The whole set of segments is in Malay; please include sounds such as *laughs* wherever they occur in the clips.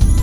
you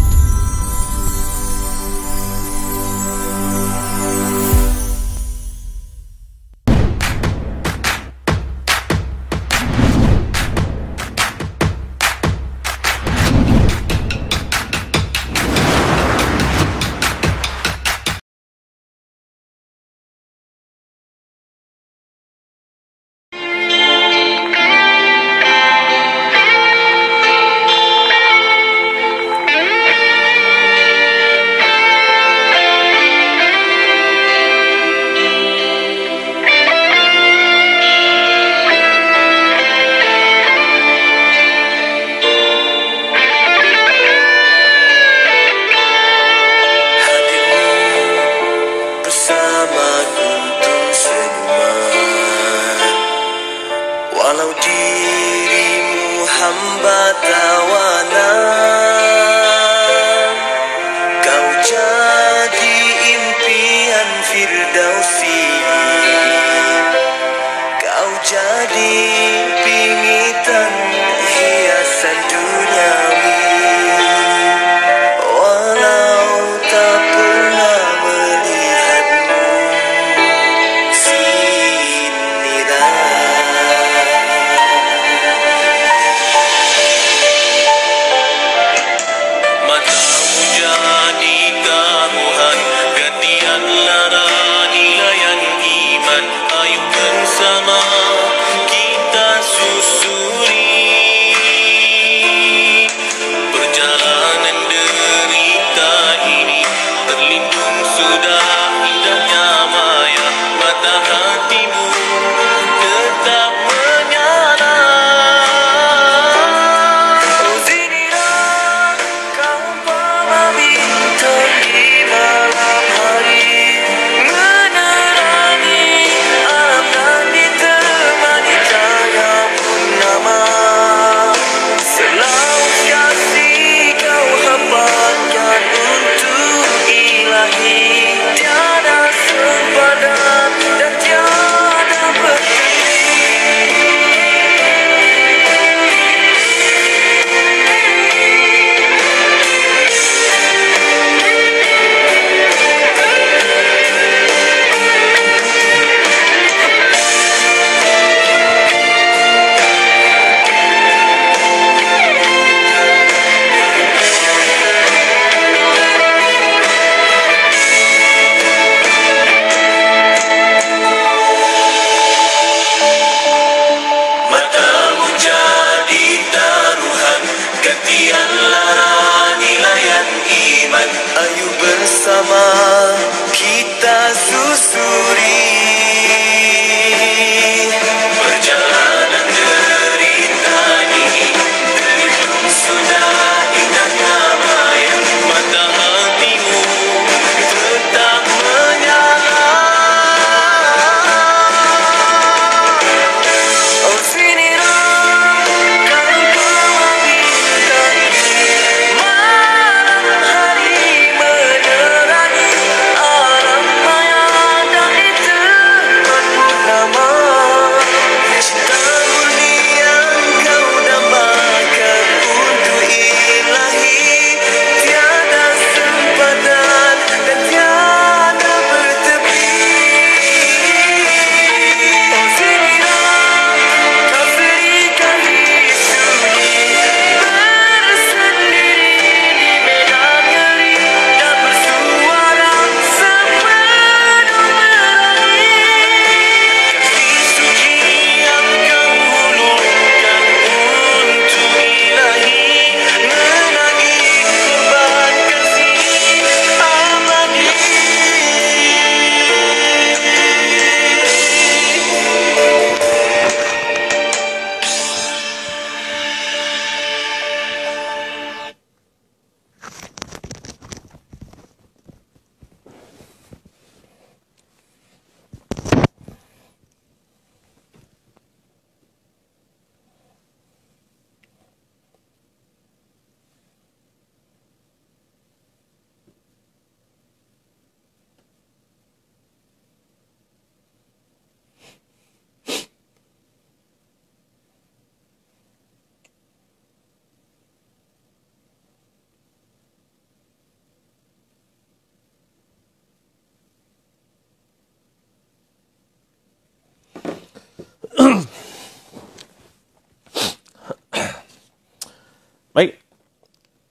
Baik.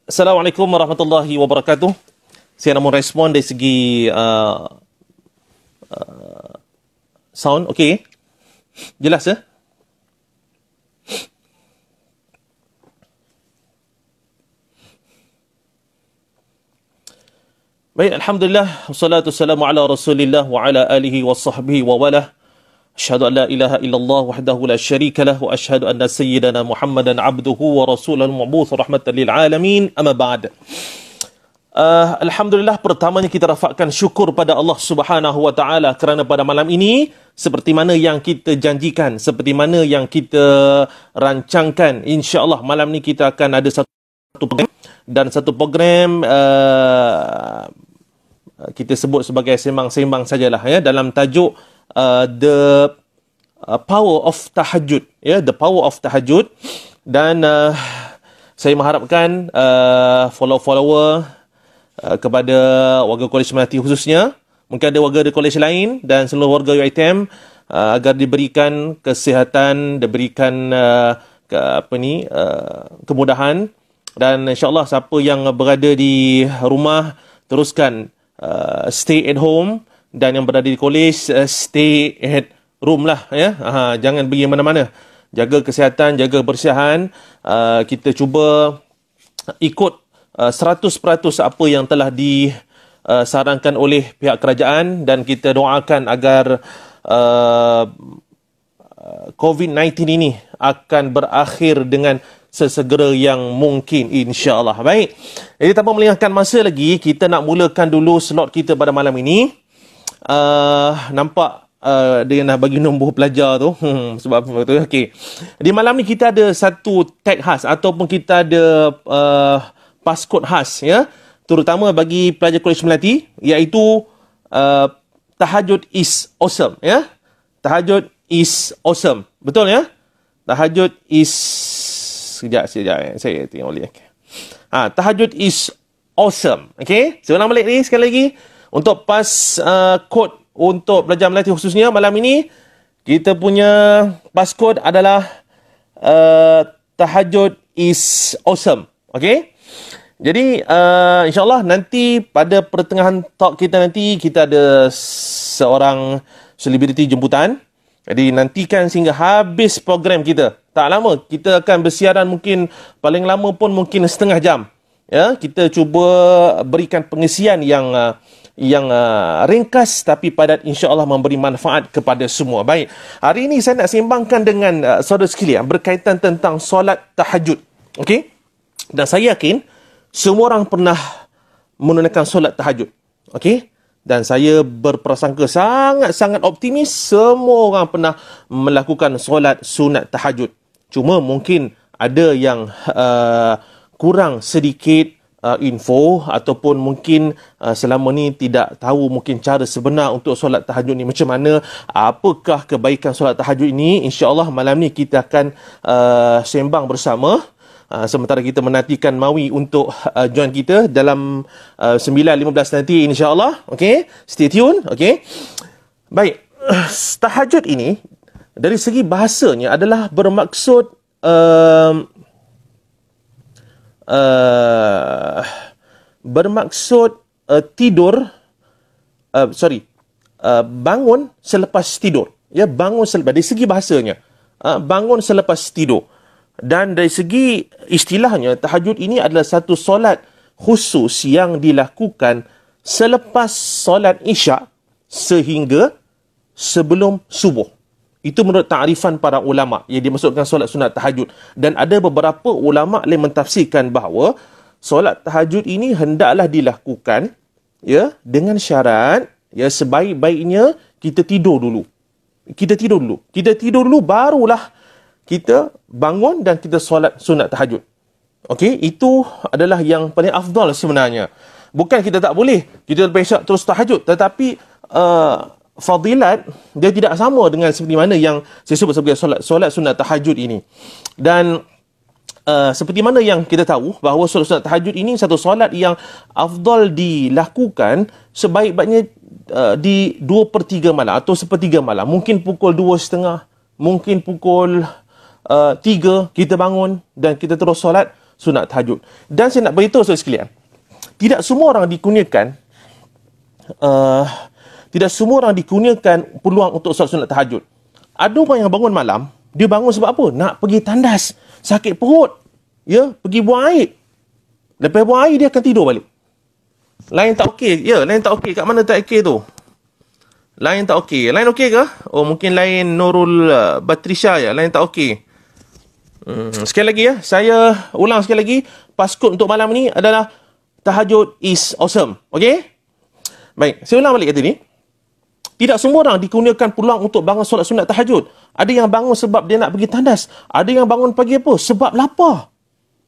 Assalamualaikum warahmatullahi wabarakatuh. Saya nak respon dari segi uh, uh, sound. Okey. Jelas ya? Eh? Baik, Alhamdulillah. Assalamualaikum warahmatullahi wabarakatuh. Wa ala alihi wa sahbihi wa walah. أشهد أن لا إله إلا الله وحده لا شريك له وأشهد أن سيدنا محمدا عبده ورسوله المبعوث رحمة للعالمين أما بعد Uh, Alhamdulillah pertamanya kita rafakkan syukur pada Allah Subhanahu Wa Taala kerana pada malam ini seperti mana yang kita janjikan seperti mana yang kita rancangkan insyaallah malam ni kita akan ada satu program dan satu program uh, kita sebut sebagai sembang-sembang sajalah ya dalam tajuk uh, uh, the uh, power of tahajud ya yeah, the power of tahajud dan uh, saya mengharapkan uh, follow-follower uh, kepada warga kolej Melati khususnya mungkin ada warga di kolej lain dan seluruh warga UiTM uh, agar diberikan kesihatan diberikan uh, ke, apa ni uh, kemudahan dan insyaallah siapa yang berada di rumah teruskan uh, stay at home dan yang berada di kolej uh, stay at room lah ya uh, jangan pergi mana-mana jaga kesihatan jaga kebersihan uh, kita cuba ikut uh, ah, 100% apa yang telah di uh, sarankan oleh pihak kerajaan dan kita doakan agar uh, COVID-19 ini akan berakhir dengan sesegera yang mungkin insyaAllah. Baik, jadi tanpa melengahkan masa lagi, kita nak mulakan dulu slot kita pada malam ini uh, nampak uh, dia nak bagi nombor pelajar tu *laughs* hmm, sebab apa tu okey di malam ni kita ada satu tag khas ataupun kita ada uh, passcode khas ya terutama bagi pelajar kolej Melati iaitu uh, tahajud is awesome ya tahajud is awesome betul ya tahajud is sejak sejak ya. Eh. saya tengok balik okay. ha, tahajud is awesome okey saya ulang balik ni sekali lagi untuk pas uh, kod untuk belajar Melayu khususnya malam ini, kita punya pas kod adalah uh, Tahajud is awesome. Okay? Jadi, uh, insyaAllah nanti pada pertengahan talk kita nanti, kita ada seorang selebriti jemputan. Jadi, nantikan sehingga habis program kita. Tak lama, kita akan bersiaran mungkin paling lama pun mungkin setengah jam. Ya, kita cuba berikan pengisian yang uh, yang uh, ringkas tapi padat insyaallah memberi manfaat kepada semua. Baik. Hari ini saya nak sembangkan dengan uh, saudara sekalian berkaitan tentang solat tahajud. Okey? Dan saya yakin semua orang pernah menunaikan solat tahajud. Okey? Dan saya berprasangka sangat-sangat optimis semua orang pernah melakukan solat sunat tahajud. Cuma mungkin ada yang uh, kurang sedikit uh, info ataupun mungkin uh, selama ni tidak tahu mungkin cara sebenar untuk solat tahajud ni macam mana apakah kebaikan solat tahajud ini insyaallah malam ni kita akan uh, sembang bersama Uh, sementara kita menantikan Mawi untuk uh, join kita dalam uh, 9.15 nanti insyaAllah. Okay, stay tune. Okay. Baik, uh, *clears throat* tahajud ini dari segi bahasanya adalah bermaksud uh, uh, bermaksud uh, tidur, uh, sorry, uh, bangun selepas tidur. Ya, bangun selepas, dari segi bahasanya, uh, bangun selepas tidur. Dan dari segi istilahnya, tahajud ini adalah satu solat khusus yang dilakukan selepas solat isyak sehingga sebelum subuh. Itu menurut takrifan para ulama yang dimaksudkan solat sunat tahajud dan ada beberapa ulama yang mentafsirkan bahawa solat tahajud ini hendaklah dilakukan ya dengan syarat ya sebaik-baiknya kita tidur dulu. Kita tidur dulu. Kita tidur dulu barulah kita bangun dan kita solat sunat tahajud. Okey, itu adalah yang paling afdal sebenarnya. Bukan kita tak boleh, kita besok terus tahajud tetapi uh, fadilat dia tidak sama dengan seperti mana yang saya sebut sebagai solat solat sunat tahajud ini dan uh, seperti mana yang kita tahu bahawa solat sunat tahajud ini satu solat yang afdal dilakukan sebaik-baiknya uh, di 2/3 malam atau sepertiga malam mungkin pukul dua setengah mungkin pukul uh, 3 kita bangun dan kita terus solat sunat tahajud dan saya nak beritahu saudara sekalian tidak semua orang dikunyakan uh, tidak semua orang dikurniakan peluang untuk solat sunat tahajud. Ada orang yang bangun malam, dia bangun sebab apa? Nak pergi tandas, sakit perut. Ya, pergi buang air. Lepas buang air dia akan tidur balik. Lain tak okey. Ya, lain tak okey. Kat mana tak okey tu? Lain tak okey. Lain okey ke? Oh, mungkin lain Nurul uh, Batrisha ya. Lain tak okey. Hmm, sekali lagi ya. Saya ulang sekali lagi. Paskut untuk malam ni adalah tahajud is awesome. Okey? Baik, saya ulang balik kata ni. Tidak semua orang dikurniakan pulang untuk bangun solat sunat tahajud. Ada yang bangun sebab dia nak pergi tandas. Ada yang bangun pagi apa? Sebab lapar.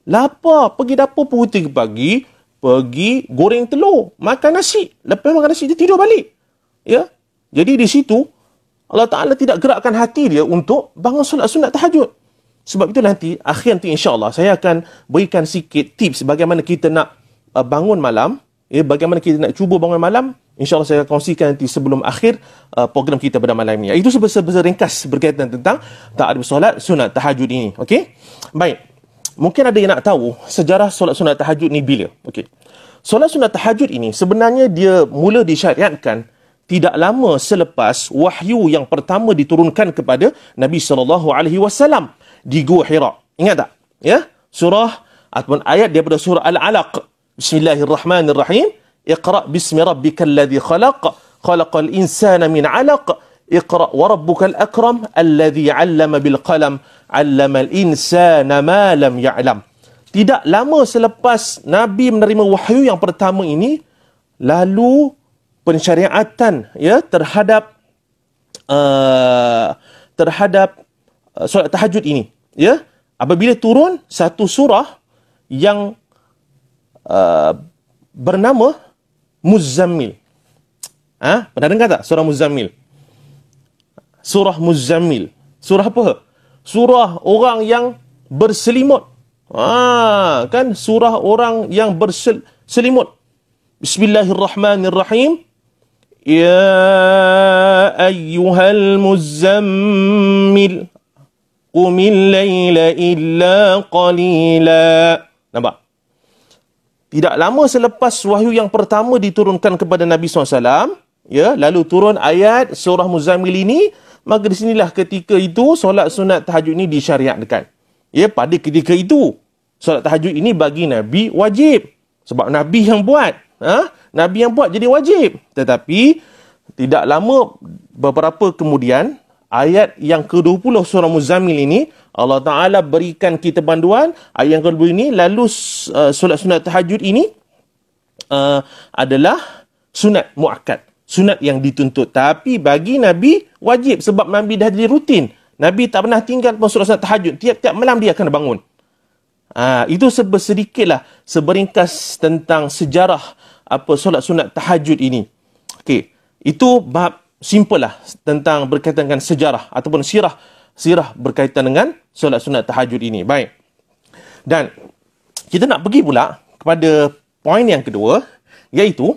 Lapar. Pergi dapur pukul 3 pagi. Pergi goreng telur. Makan nasi. Lepas makan nasi, dia tidur balik. Ya? Jadi di situ, Allah Ta'ala tidak gerakkan hati dia untuk bangun solat sunat tahajud. Sebab itu nanti, akhir nanti Allah saya akan berikan sikit tips bagaimana kita nak uh, bangun malam. Ya, bagaimana kita nak cuba bangun malam InsyaAllah saya akan kongsikan nanti sebelum akhir uh, program kita pada malam ini. Itu sebesar-besar ringkas berkaitan tentang ta'adib solat sunat tahajud ini. Okey? Baik. Mungkin ada yang nak tahu sejarah solat sunat tahajud ni bila. Okey. Solat sunat tahajud ini sebenarnya dia mula disyariatkan tidak lama selepas wahyu yang pertama diturunkan kepada Nabi sallallahu alaihi wasallam di Gua Hira. Ingat tak? Ya? Surah ataupun ayat daripada surah Al-Alaq. Bismillahirrahmanirrahim bismi اقرأ باسم ربك الذي خلق خلق الإنسان من علق اقرأ وربك الأكرم الذي علم بالقلم علم الإنسان ما لم يعلم Tidak lama selepas Nabi menerima wahyu yang pertama ini, lalu pensyariatan ya terhadap uh, terhadap uh, solat tahajud ini ya apabila turun satu surah yang uh, bernama Muzzammil. Ha? Pernah dengar tak surah Muzzammil? Surah Muzzammil. Surah apa? Surah orang yang berselimut. Ha, kan surah orang yang berselimut. Bismillahirrahmanirrahim. Ya ayyuhal muzzammil. Qumil layla illa qalila. Nampak? Tidak lama selepas wahyu yang pertama diturunkan kepada Nabi SAW, ya, lalu turun ayat surah Muzammil ini, maka di sinilah ketika itu solat sunat tahajud ini disyariatkan. Ya, pada ketika itu, solat tahajud ini bagi Nabi wajib. Sebab Nabi yang buat. Ha? Nabi yang buat jadi wajib. Tetapi, tidak lama beberapa kemudian, ayat yang ke-20 surah Muzammil ini Allah Ta'ala berikan kita panduan ayat yang kedua ini lalu uh, solat sunat tahajud ini uh, adalah sunat mu'akad sunat yang dituntut tapi bagi Nabi wajib sebab Nabi dah jadi rutin Nabi tak pernah tinggal pun solat sunat tahajud tiap-tiap malam dia akan bangun uh, itu sebersedikitlah seberingkas tentang sejarah apa solat sunat tahajud ini Okey, itu bab simple lah tentang berkaitan dengan sejarah ataupun sirah sirah berkaitan dengan solat sunat tahajud ini. Baik. Dan kita nak pergi pula kepada poin yang kedua iaitu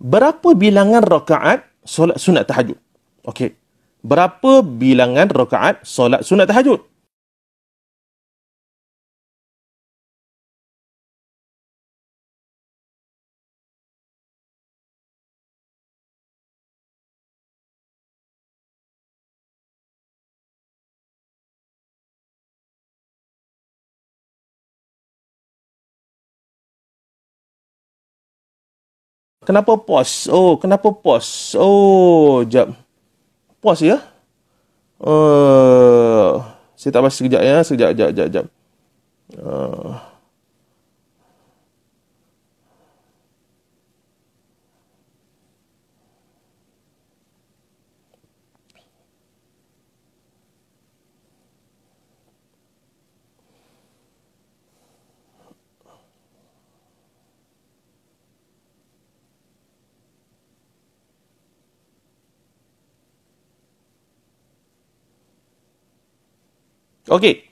berapa bilangan rakaat solat sunat tahajud. Okey. Berapa bilangan rakaat solat sunat tahajud? Kenapa pos? Oh, kenapa pos? Oh, jap. Pos ya? Eh, uh, saya tak pasti sekejap ya, sekejap, sekejap, sekejap. Uh. Okey.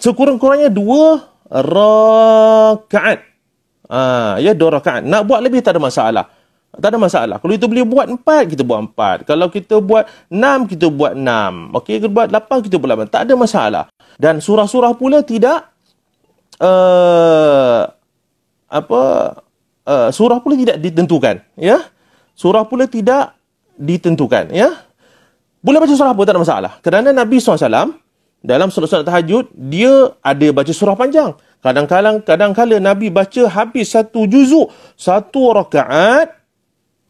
Sekurang-kurangnya dua rakaat. Ha, ya, dua rakaat. Nak buat lebih tak ada masalah. Tak ada masalah. Kalau kita boleh buat empat, kita buat empat. Kalau kita buat enam, kita buat enam. Okey, kita buat lapan, kita buat lapan. Tak ada masalah. Dan surah-surah pula tidak... Uh, apa... Uh, surah pula tidak ditentukan. Ya? Surah pula tidak ditentukan. Ya? Boleh baca surah apa tak ada masalah. Kerana Nabi SAW dalam solat-solat tahajud, dia ada baca surah panjang. Kadang-kadang kadang kala Nabi baca habis satu juzuk, satu rakaat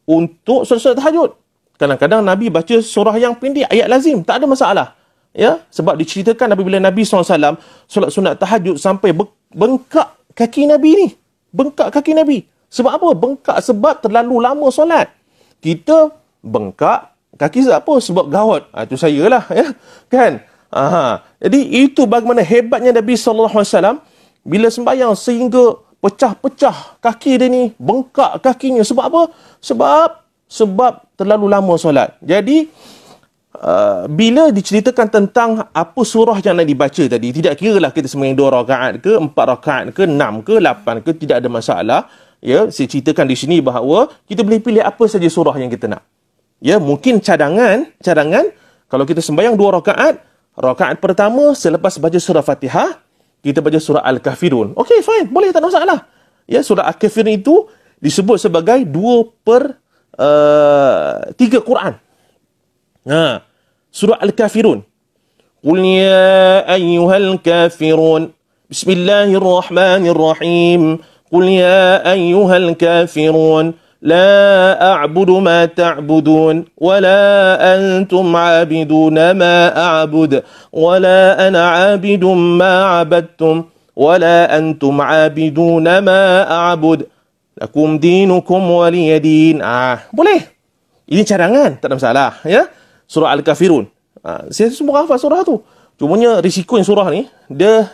untuk solat-solat tahajud. Kadang-kadang Nabi baca surah yang pendek, ayat lazim. Tak ada masalah. Ya, sebab diceritakan apabila Nabi SAW solat sunat tahajud sampai bengkak kaki Nabi ni. Bengkak kaki Nabi. Sebab apa? Bengkak sebab terlalu lama solat. Kita bengkak kaki sebab apa? Sebab gawat. Ha, ah, itu saya lah. Ya? Kan? Aha. Jadi itu bagaimana hebatnya Nabi SAW bila sembahyang sehingga pecah-pecah kaki dia ni, bengkak kakinya. Sebab apa? Sebab sebab terlalu lama solat. Jadi, uh, bila diceritakan tentang apa surah yang nak dibaca tadi, tidak kira lah kita sembahyang dua rakaat ke, empat rakaat ke, enam ke, lapan ke, tidak ada masalah. Ya, saya ceritakan di sini bahawa kita boleh pilih apa saja surah yang kita nak. Ya, mungkin cadangan, cadangan kalau kita sembahyang dua rakaat, rakaat pertama selepas baca surah Fatihah, kita baca surah Al-Kafirun. Okey, fine. Boleh, tak ada masalah. Ya, surah Al-Kafirun itu disebut sebagai dua per uh, tiga Quran. Ha, surah Al-Kafirun. Qul ya ayyuhal kafirun. Bismillahirrahmanirrahim. Qul ya ayyuhal kafirun. لا أعبد ما تعبدون ولا أنتم عابدون ما أعبد ولا أنا عابد ما عبدتم ولا أنتم عابدون ما أعبد لكم دينكم ولي دين آه. boleh ini cadangan tak ada masalah ya surah al-kafirun ah, saya semua hafal surah tu cuma nya risiko yang surah ni dia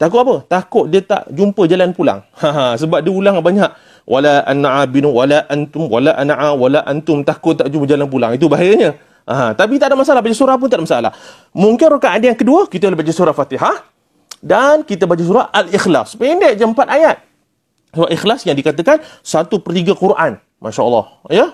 takut apa takut dia tak jumpa jalan pulang *laughs* sebab dia ulang banyak wala an'a bin wala antum wala an'a wala antum takut tak jumpa jalan pulang itu bahayanya ha, tapi tak ada masalah baca surah pun tak ada masalah mungkin rakaat yang kedua kita boleh baca surah Fatihah dan kita baca surah Al-Ikhlas pendek je empat ayat surah Ikhlas yang dikatakan satu per tiga Quran masya-Allah ya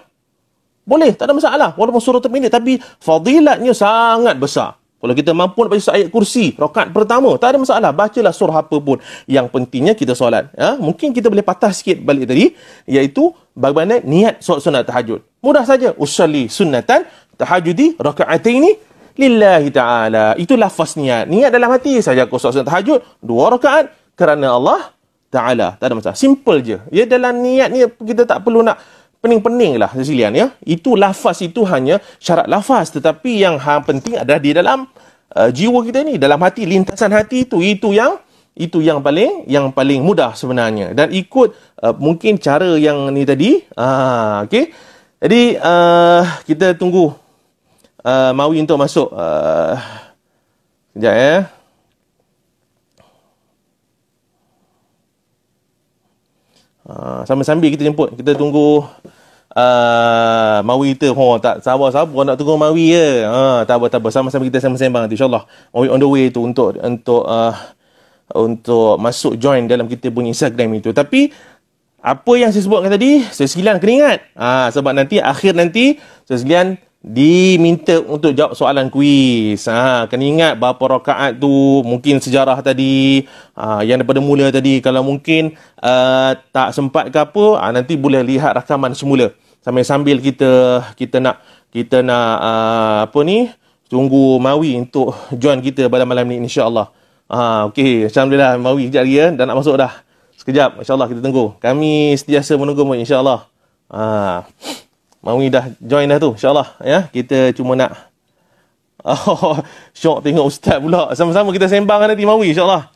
boleh tak ada masalah walaupun surah terpendek tapi fadilatnya sangat besar kalau kita mampu nak baca surah ayat kursi, rokat pertama, tak ada masalah. Bacalah surah apa pun. Yang pentingnya kita solat. Ya? Mungkin kita boleh patah sikit balik tadi, iaitu bagaimana niat solat sunat tahajud. Mudah saja. Usalli sunatan tahajudi rakaat ini lillahi ta'ala. Itu lafaz niat. Niat dalam hati saja aku solat sunat tahajud, dua rakaat kerana Allah ta'ala. Tak ada masalah. Simple je. Ya, dalam niat ni kita tak perlu nak pening-pening lah Zilian ya. Itu lafaz itu hanya syarat lafaz tetapi yang hang penting adalah di dalam uh, jiwa kita ni, dalam hati, lintasan hati itu itu yang itu yang paling yang paling mudah sebenarnya dan ikut uh, mungkin cara yang ni tadi ah okey jadi uh, kita tunggu uh, Mawi untuk masuk uh, ya eh. Uh, sambil-sambil kita jemput kita tunggu uh, ah, Mawi kita ha, tak sabar-sabar nak tunggu Mawi je. Ha, tak apa, tak apa. Sama-sama kita sama sembang nanti. InsyaAllah. Mawi on the way tu untuk untuk uh, untuk masuk join dalam kita punya Instagram itu. Tapi, apa yang saya sebutkan tadi, saya sekalian kena ingat. Ha, sebab nanti, akhir nanti, saya sekalian diminta untuk jawab soalan kuis. Ha, kena ingat berapa rakaat tu, mungkin sejarah tadi, ha, yang daripada mula tadi. Kalau mungkin uh, tak sempat ke apa, ha, nanti boleh lihat rakaman semula sambil-sambil kita kita nak kita nak uh, apa ni tunggu Mawi untuk join kita pada malam ni insya-Allah. Ha uh, okey alhamdulillah Mawi kejap lagi ya dah nak masuk dah. Sekejap insya-Allah kita tunggu. Kami sentiasa menunggu Mawi insya-Allah. Ha uh, Mawi dah join dah tu insya-Allah ya. Kita cuma nak Oh, *laughs* syok tengok ustaz pula. Sama-sama kita sembang nanti Mawi insya-Allah.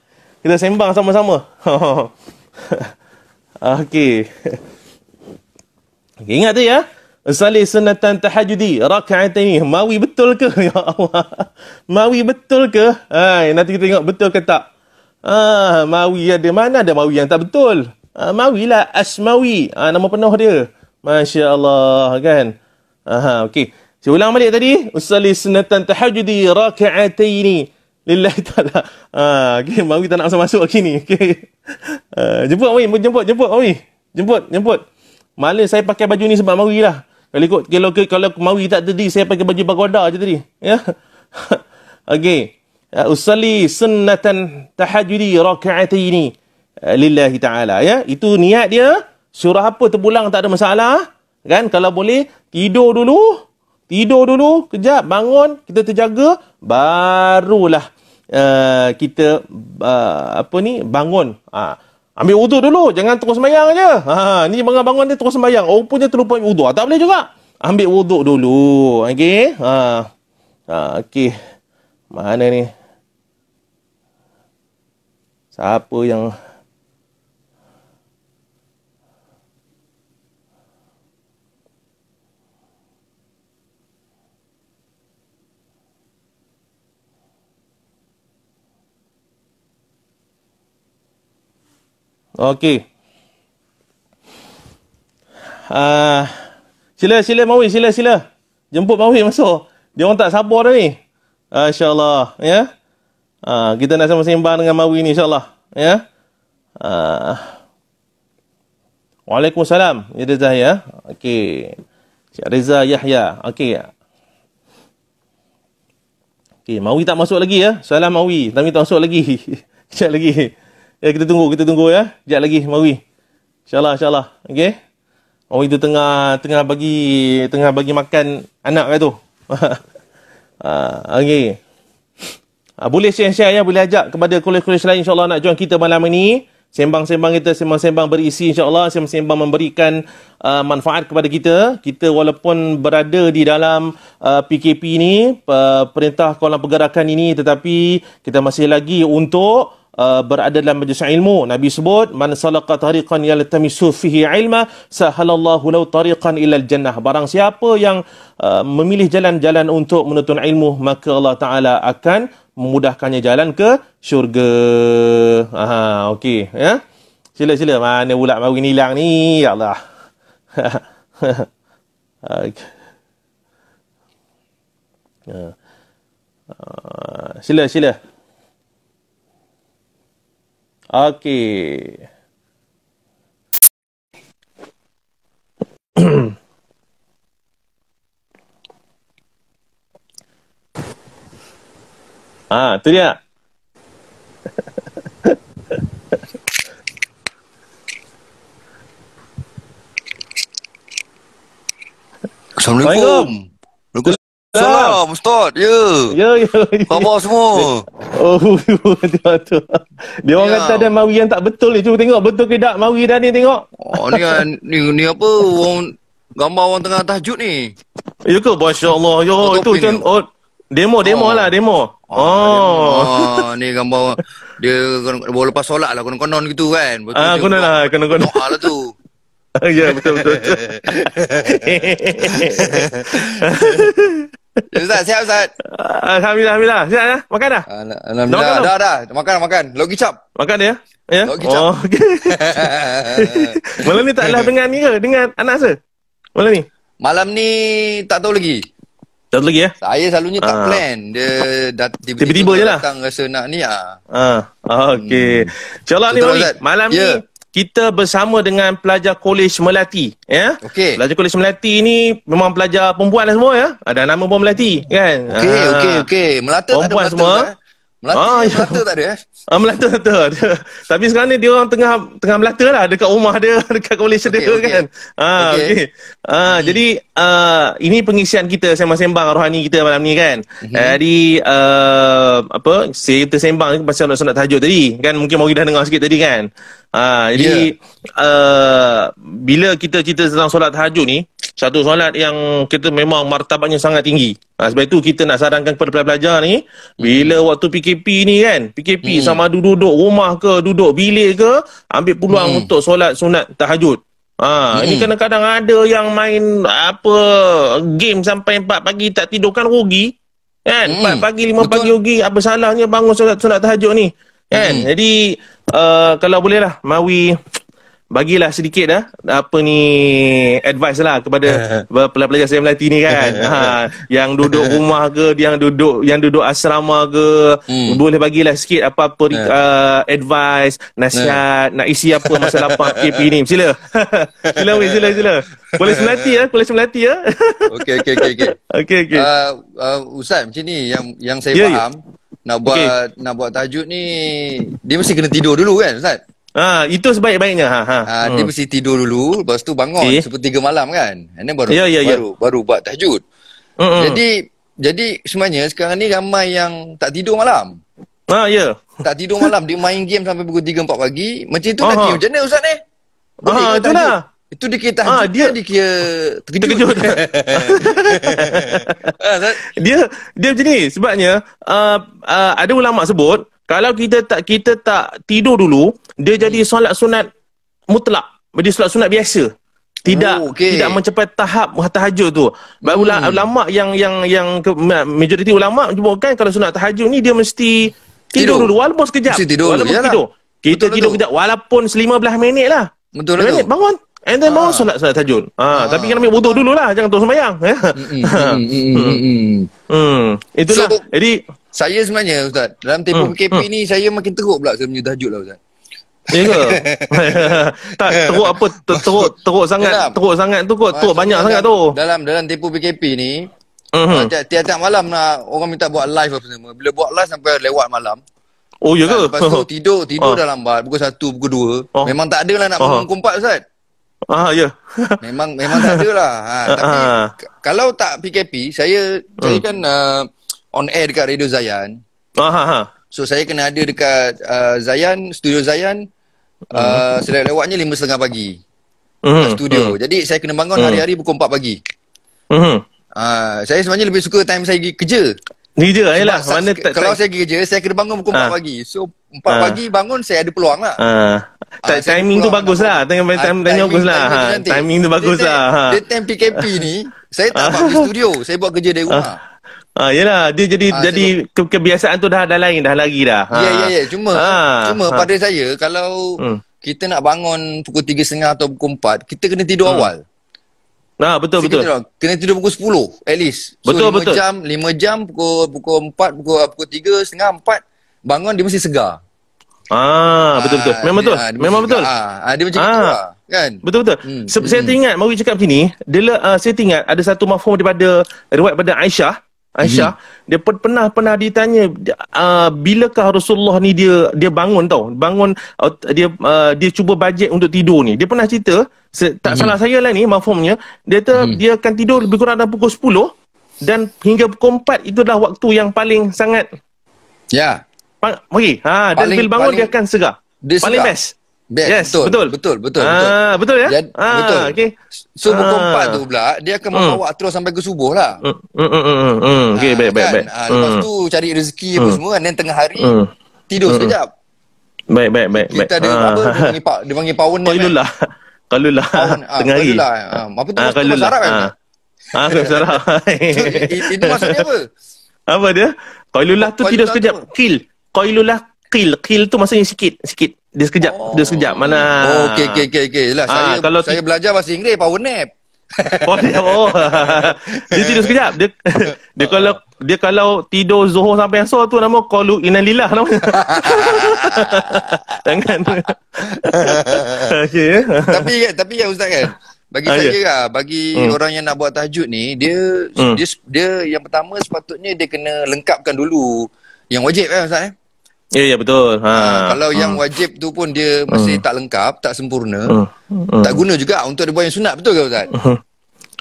Kita sembang sama-sama. *laughs* Ah, okey. *laughs* Ingat tu ya. Salih sunatan tahajudi. rakaat ini. Mawi betul ke? *laughs* Ya Allah. Mawi betul ke? Hai, nanti kita tengok betul ke tak. Ah, mawi ada. Mana ada mawi yang tak betul? Ah, mawi lah. Asmawi. Ah, nama penuh dia. Masya Allah. Kan? Aha, okey. Saya ulang balik tadi. Salih sunatan tahajudi. rakaat ini. Lillahi ta'ala. Ah, okay. Mawi tak nak masuk-masuk lagi Okay. Ah, jemput, Mawi. Jemput, jemput, Mawi. Jemput, jemput. jemput. Malah saya pakai baju ni sebab mawi lah. Kalau ikut, kalau, kalau, kalau mawi tak tadi, saya pakai baju pagoda je tadi. Ya? *laughs* Okey. Ah, usalli sunnatan tahajudi raka'ataini ah, lillahi ta'ala. Ya? Itu niat dia. Surah apa terpulang tak ada masalah. Kan? Kalau boleh, tidur dulu. Tidur dulu. Kejap, bangun. Kita terjaga. Barulah uh, kita uh, apa ni bangun. Uh, Ambil wudu dulu, jangan terus sembahyang aja. Ha, ni bangun-bangun ni terus sembahyang. Oh, punya terlupa ambil ah, Tak boleh juga. Ambil wudu dulu. Okey. Ha. Ha, okey. Mana ni? Siapa yang Okey. Ah. Uh, sila sila Mawi, sila sila. Jemput Mawi *laughs* masuk. Dia orang tak sabar dah ni. Uh, ya. Yeah? Uh, kita nak sama sembang dengan Mawi ni insyaAllah ya. Yeah? Uh, Waalaikumsalam, ya Reza ya. Okey. Cik Reza Yahya. Okey. Okey, Mawi tak masuk lagi ya. Salam Mawi, tapi tak masuk lagi. *laughs* Kejap lagi. Ya, kita tunggu, kita tunggu ya. Sekejap lagi, mawi. InsyaAllah, insyaAllah. Okay. Mawi itu tengah tengah bagi tengah bagi makan anak kat tu. *laughs* Ah, okay. Ah, boleh share-share ya. Boleh ajak kepada kolej-kolej lain. InsyaAllah nak join kita malam ini. Sembang-sembang kita, sembang-sembang berisi insyaAllah. Sembang-sembang memberikan uh, manfaat kepada kita. Kita walaupun berada di dalam uh, PKP ini, uh, Perintah Kolam Pergerakan ini, tetapi kita masih lagi untuk Uh, berada dalam majlis ilmu Nabi sebut man salaka tariqan yaltamisu fihi ilma sahalallahu lahu tariqan ila jannah barang siapa yang uh, memilih jalan-jalan untuk menuntut ilmu maka Allah taala akan memudahkannya jalan ke syurga ha okey ya sila sila mana pula baru ni hilang ni ya Allah *laughs* ah, okay. Uh, ah, ah, sila sila Okey. *clears throat* Ah, ha, tu dia. *laughs* Assalamualaikum. Assalamualaikum. Assalamualaikum. Ustaz, ya. Ya, ya. Apa ya. semua? *laughs* Oh, *laughs* tu, Dia orang kata ada mawi yang tak betul ni. Cuba tengok betul ke tak mawi dah ni tengok. Oh, ni, kan, ni, ni apa? Orang, gambar orang tengah tahajud ni. Ya ke? Masya Allah. Yo, Otopin itu macam... Oh, demo, demo oh. lah, demo. Ah, oh, oh. ni gambar dia boleh lepas solat lah, konon-konon gitu kan. Betul ah, konon lah, konon-konon. Doa lah tu. *laughs* ya, betul-betul. *laughs* Eh, Ustaz, siap Ustaz. Ah, alhamdulillah, alhamdulillah. Siap ya? Makan dah? Alhamdulillah. Dah, dah, Makan, makan. Logi kicap. Makan ya? Ya? Lok kicap. Oh, okay. *laughs* Malam ni tak ada dengan ni ke? Dengan anak saya? Malam ni? Malam ni tak tahu lagi. Tak tahu lagi ya? Saya selalunya tak ah. plan. Dia dat- tiba-tiba, je lah. datang rasa nak ni lah. Uh. Ah, okay. Hmm. InsyaAllah ni malam ni kita bersama dengan pelajar kolej Melati ya okay. pelajar kolej Melati ni memang pelajar perempuan lah semua ya ada nama pun Melati kan okey okey ah. okey Melata perempuan tak semua tak, Ah, ya. Melata ah, ya. tak ada eh? Ah, melata tak ada. *laughs* Tapi sekarang ni dia orang tengah tengah melata lah dekat rumah dia, *laughs* dekat Malaysia okay, dia okay. kan. Ah, okay. okay. Ah, hmm. Jadi uh, ini pengisian kita sembang-sembang rohani kita malam ni kan. Hmm. Eh, jadi uh, apa, kita sembang ni pasal nak-nak tahajud tadi. Kan mungkin Mori dah dengar sikit tadi kan. Ah, jadi yeah. Ya. uh, bila kita cerita tentang solat tahajud ni satu solat yang kita memang martabatnya sangat tinggi. Ha, sebab itu kita nak sarankan kepada pelajar-pelajar ni hmm. bila waktu PKP ni kan, PKP hmm. sama ada duduk rumah ke, duduk bilik ke, ambil peluang hmm. untuk solat sunat tahajud. Ha, hmm. ini kadang-kadang ada yang main apa game sampai 4 pagi tak tidur kan rugi. Kan? Hmm. 4 pagi 5 Betul. pagi rugi, apa salahnya bangun solat sunat tahajud ni? Kan? Hmm. Jadi uh, kalau bolehlah Mawi bagilah sedikit dah apa ni advice lah kepada *laughs* pelajar-pelajar saya Melati ni kan *laughs* ha, yang duduk *laughs* rumah ke yang duduk yang duduk asrama ke hmm. boleh bagilah sikit apa-apa uh, advice nasihat nak isi apa masa lapang KP ni sila sila weh sila sila boleh Melati ya boleh Melati ya Okay, okay, okay, okay. okey okey uh, uh, ustaz macam ni yang yang saya yeah, ya. faham yeah. nak buat okay. nak buat tajuk ni dia mesti kena tidur dulu kan ustaz Ha, itu sebaik-baiknya. Ha, ha. ha dia hmm. mesti tidur dulu, lepas tu bangun okay. Eh? sepertiga malam kan. Ini baru, yeah, yeah, baru, yeah. baru, baru buat tahajud. Hmm, jadi, jadi sebenarnya sekarang ni ramai yang tak tidur malam. Ha, ya. Yeah. Tak tidur malam, dia main game sampai pukul 3-4 pagi. Macam tu nak lah macam mana Ustaz ni? Boleh ha, tu lah. Itu dia kira ha, tahajud, ha, dia, kan? dia kira terkejut. terkejut. *laughs* *laughs* Ah, dia, dia macam ni, sebabnya uh, uh, ada ulama sebut, kalau kita tak kita tak tidur dulu, dia hmm. jadi solat sunat mutlak. Jadi solat sunat biasa. Tidak oh, okay. tidak mencapai tahap tahajud tu. Barulah hmm. ulama yang yang yang majoriti ulama menyebutkan kalau sunat tahajud ni dia mesti tidur, tidur. dulu walaupun sekejap. Mesti tidur. Walaupun tidur. Kita Betul tidur sekejap walaupun 15 minit lah. Betul minit bangun And then ha. baru solat solat tajud. Ha, ha. tapi kena ambil wuduk dululah jangan terus sembahyang. Ya. Mm, mm, mm, *laughs* hmm. Itulah. So, Jadi saya sebenarnya ustaz, dalam tempoh hmm, PKP hmm. saya makin teruk pula sebenarnya tajud lah ustaz. Ya ke? *laughs* tak teruk apa teruk teruk sangat dalam, teruk sangat tu kot teruk banyak sangat tu. Dalam dalam tempoh PKP ni Uh-huh. Tiap-tiap malam nak Orang minta buat live apa semua Bila buat live sampai lewat malam Oh ya ke? Lepas tu *laughs* tidur Tidur uh-huh. dah lambat Pukul 1, pukul 2 uh-huh. Memang tak ada lah nak uh-huh. bangun kumpat Ustaz Ah ya. Yeah. *laughs* memang memang tak ada lah. Ha, *laughs* tapi ah. ah. kalau tak PKP, saya hmm. saya kan uh, on air dekat Radio Zayan. Ah, ha, ha. So saya kena ada dekat uh, Zayan, studio Zayan hmm. uh, hmm. lewatnya 5.30 pagi. Hmm. Studio. Hmm. Jadi saya kena bangun hmm. hari-hari pukul 4 pagi. Hmm. Uh, saya sebenarnya lebih suka time saya pergi kerja. Ni je lah yalah, mana tak, Kalau saya pergi kerja Saya kena bangun pukul ha. Ah. 4 pagi So 4 ha. Ah. pagi bangun Saya ada peluang lah ha. Ha. Timing tu bagus lah Tengah time, time, time, bagus lah Timing tu ha, bagus lah ha. Dia time PKP *laughs* ni Saya tak buat di studio Saya buat kerja dari rumah Ha, yelah, dia jadi ha, jadi ke- kebiasaan tu dah ada lain, dah lagi dah. Yeah ha. Ya, ya, ya. Cuma, ha. cuma ha. pada saya, kalau hmm. kita nak bangun pukul 3.30 atau pukul 4, kita kena tidur hmm. awal. Ha betul betul. Kena tidur pukul 10 at least. So, betul 5 betul. Jam 5 jam pukul pukul 4 pukul ah, pukul 3 setengah 4 bangun dia mesti segar. Ah betul betul. Ah, Memang betul. Dia, Memang betul. Ah dia ah, macam ah. tu lah kan. Betul betul. Hmm. Saya hmm. teringat mau cakap macam ni, dia uh, saya teringat ada satu mafhum daripada riwayat pada Aisyah. Aisyah mm-hmm. dia pernah pernah ditanya uh, bilakah Rasulullah ni dia dia bangun tau bangun uh, dia uh, dia cuba bajet untuk tidur ni dia pernah cerita se- tak mm salah saya lah ni mafumnya dia ter- mm dia akan tidur lebih kurang dalam pukul 10 dan hingga pukul 4 itu dah waktu yang paling sangat ya yeah. pa- ha paling, dan bila bangun paling, dia akan segar paling best Yes, yes betul betul betul betul. Ah betul ya? ah, betul. Okey. So pukul ah. 4 tu pula dia akan hmm. membawa mm. terus sampai ke subuh lah. Mm mm mm. Okey baik baik kan? baik. Ah lepas hmm. tu cari rezeki apa hmm. semua kan dan tengah hari mm. tidur mm. sekejap. Baik baik baik Kita ada ah. apa Dia panggil pawon ni. Kalulah. Lah. *laughs* Kalulah tengah hari. Kalulah. Ya. Ah. Apa tu? Ah, kalulah. Kan? Ah, ah. ah saya salah. Itu maksudnya apa? Apa dia? Kalulah tu tidur sekejap. Kill. Kalulah kill. Kill tu maksudnya sikit, sikit. Dia sekejap, oh. dia sekejap. Mana? Oh, okey okey okey okey. Lah ha, saya kalau saya belajar bahasa Inggeris power nap. *laughs* Oh, dia, *laughs* oh. dia tidur sekejap. Dia dia ah. kalau dia kalau tidur Zuhur sampai esok tu nama qalu inna lillah nama. Jangan. *laughs* okey. Ya. Tapi kan, tapi ya ustaz kan. Bagi ah, saya ya. lah, bagi mm. orang yang nak buat tahajud ni, dia, mm. dia dia yang pertama sepatutnya dia kena lengkapkan dulu yang wajib kan Ustaz eh? Ya ya betul. Ha. Uh, kalau uh. yang hmm. wajib tu pun dia masih uh. tak lengkap, tak sempurna. Uh. Uh. Tak guna juga untuk dia buat yang sunat betul ke ustaz? Uh.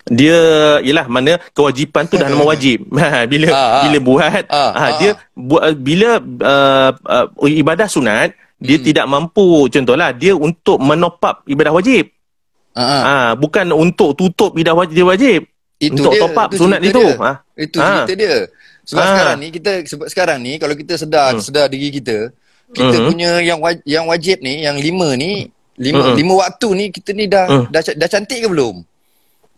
Dia ialah mana kewajipan tu dah nama *laughs* wajib. bila *laughs* ha, ha. bila ah, ah. buat ha, ha. dia buat bila uh, uh, ibadah sunat dia hmm. tidak mampu contohlah dia untuk menopap ibadah wajib. Ha, ha. ha bukan untuk tutup ibadah wajib Itu untuk dia, top up itu sunat ha. itu. Ha. Itu cerita ha. dia. Sebab ha. sekarang ni kita sebab sekarang ni kalau kita sedar hmm. sedar diri kita, kita hmm. punya yang waj- yang wajib ni, yang lima ni, lima hmm. lima waktu ni kita ni dah, hmm. dah dah cantik ke belum?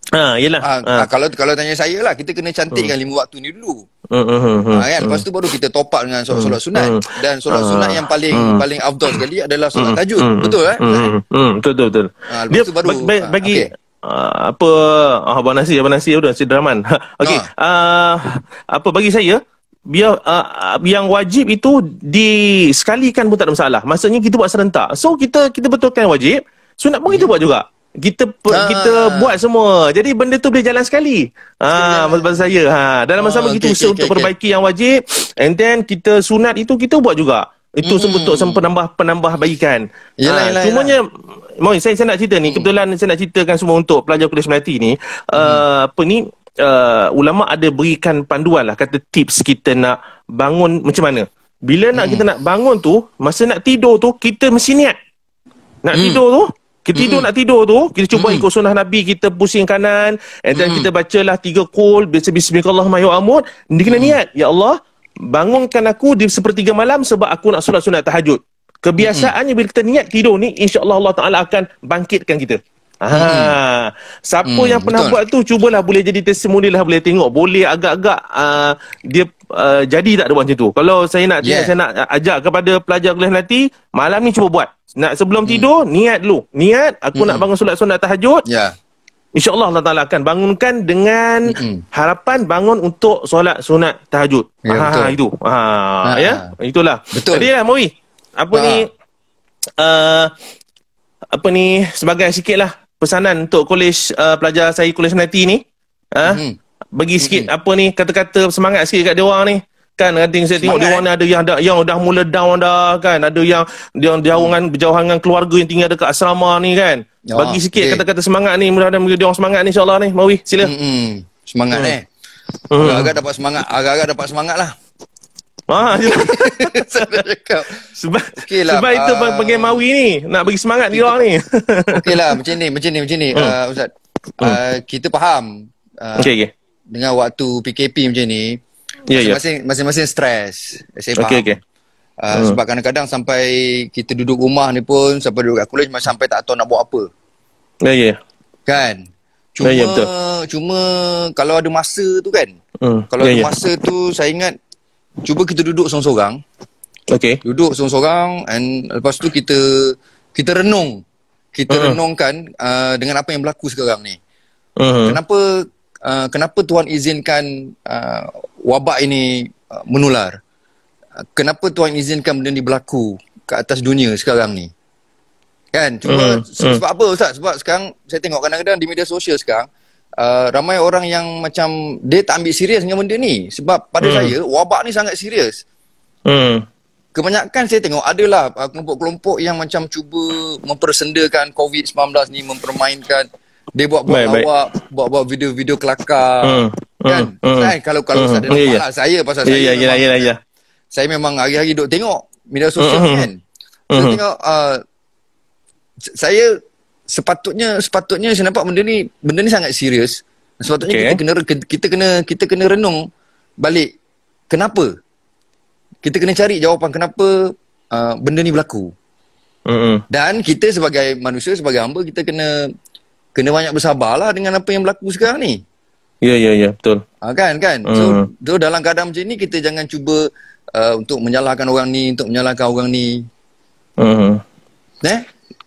Ha, ah, yalah. Ha, ah, ha. kalau kalau tanya saya lah, kita kena cantikkan hmm. lima waktu ni dulu. Hmm. Ha, kan? Lepas tu baru kita top up dengan solat-solat sunat. Hmm. Dan solat hmm. sunat yang paling hmm. paling afdol sekali adalah solat tajud. Hmm. Betul eh? Hmm. Hmm. Betul betul betul. Ha, Dia, tu baru bagi ha, okay. Uh, apa uh, Abang Nasir Abang Nasir Abang Nasir Draman Okay uh. Uh, Apa bagi saya Biar uh, Yang wajib itu Disekalikan pun tak ada masalah Maksudnya kita buat serentak So kita Kita betulkan wajib So nak pun kita hmm. buat juga kita uh. kita buat semua jadi benda tu boleh jalan sekali ha maksud bahasa saya ha dalam masa oh, sama okay, okay, usaha okay, untuk okay. perbaiki yang wajib and then kita sunat itu kita buat juga itu hmm. sebut sama penambah penambah baikan. Yalah, ha, yalah, Semuanya mau saya saya nak cerita ni, hmm. kebetulan saya nak ceritakan semua untuk pelajar Kolej Melati ni, uh, hmm. uh, apa ni uh, ulama ada berikan panduan lah kata tips kita nak bangun macam mana. Bila nak hmm. kita nak bangun tu, masa nak tidur tu kita mesti niat. Nak hmm. tidur tu kita tidur mm-hmm. nak tidur tu kita cuba mm-hmm. ikut sunnah nabi kita pusing kanan and then mm-hmm. kita bacalah tiga qul bismillahirrahmanirrahim ya amun ni kena mm-hmm. niat ya Allah bangunkan aku di sepertiga malam sebab aku nak solat sunat tahajud. Kebiasaannya hmm. bila kita niat tidur ni insyaallah allah Taala akan bangkitkan kita. Ha. Hmm. Siapa hmm, yang pernah betul. buat tu cubalah boleh jadi testimoni lah boleh tengok boleh agak-agak uh, dia uh, jadi tak ada macam tu. Kalau saya nak yeah. tengok, saya nak ajak kepada pelajar kuliah nanti malam ni cuba buat. Nak sebelum hmm. tidur niat dulu. Niat aku hmm. nak bangun solat sunat tahajud. Ya. Yeah. InsyaAllah Allah Ta'ala akan bangunkan dengan mm-hmm. harapan bangun untuk solat sunat tahajud. Ya, ha, betul. Itu. Ha, ha, ya? Ha. Itulah. Betul. Jadi lah, Mawi. Apa ha. ni... Uh, apa ni sebagai sikit lah pesanan untuk kolej uh, pelajar saya kolej nanti ni uh, mm-hmm. bagi sikit mm-hmm. apa ni kata-kata semangat sikit kat dia orang ni kan rating saya tengok dia orang ni eh? ada yang ada yang dah mula down dah kan ada yang dia dia orang hmm. berjauhan dengan keluarga yang tinggal dekat asrama ni kan oh, bagi sikit okay. kata-kata semangat ni mudah-mudahan dia orang semangat ni insyaallah ni mawi sila hmm semangat hmm. eh hmm. agak-agak dapat semangat agak-agak dapat semangat lah *laughs* Ah, sebab okay lah, sebab itu uh, bagi Mawi ni nak bagi semangat kita, dia orang ni. *laughs* Okeylah macam ni macam ni macam ni hmm. uh, ustaz. Hmm. Uh, kita faham. Uh, okay, okay. Dengan waktu PKP macam ni, Ya, ya. Masing-masing yeah, yeah. masing-masing stres. Saya faham. Okay, okay. Uh, hmm. Sebab kadang-kadang sampai kita duduk rumah ni pun sampai duduk kat college macam sampai tak tahu nak buat apa. Ya, yeah, ya. Yeah. Kan? Ya, cuma, yeah, yeah, cuma kalau ada masa tu kan? Hmm. Kalau yeah, ada yeah. masa tu saya ingat cuba kita duduk seorang-seorang. Okay. Duduk seorang-seorang and lepas tu kita kita renung. Kita hmm. renungkan uh, dengan apa yang berlaku sekarang ni. Hmm. Kenapa uh, kenapa Tuhan izinkan uh, wabak ini uh, menular? Uh, kenapa Tuhan izinkan benda ni berlaku ke atas dunia sekarang ni? Kan? Cuma uh, uh. sebab apa Ustaz? Sebab sekarang saya tengok kadang-kadang di media sosial sekarang uh, ramai orang yang macam dia tak ambil serius dengan benda ni sebab pada uh. saya wabak ni sangat serius. Uh. Kebanyakan saya tengok adalah uh, kelompok-kelompok yang macam cuba mempersendakan COVID-19 ni mempermainkan uh, dia buat-buat baik, lawak, baik. buat-buat video-video kelakar. Uh, kan? Uh, kan? Uh, kalau kalau uh, saya yeah, lah saya pasal yeah, saya. Yeah, ya, yeah, yeah. Ya. Saya memang hari-hari duk tengok media sosial uh, kan. Uh, saya uh, tengok uh, saya sepatutnya sepatutnya saya nampak benda ni benda ni sangat serius. Sepatutnya okay. kita kena kita kena kita kena renung balik kenapa? Kita kena cari jawapan kenapa uh, benda ni berlaku. Uh-uh. Dan kita sebagai manusia sebagai hamba kita kena kena banyak bersabarlah dengan apa yang berlaku sekarang ni. Ya yeah, ya yeah, ya yeah, betul. Ha, kan kan. Mm. So, hmm. so dalam keadaan macam ni kita jangan cuba uh, untuk menyalahkan orang ni untuk menyalahkan orang ni. Hmm. Eh?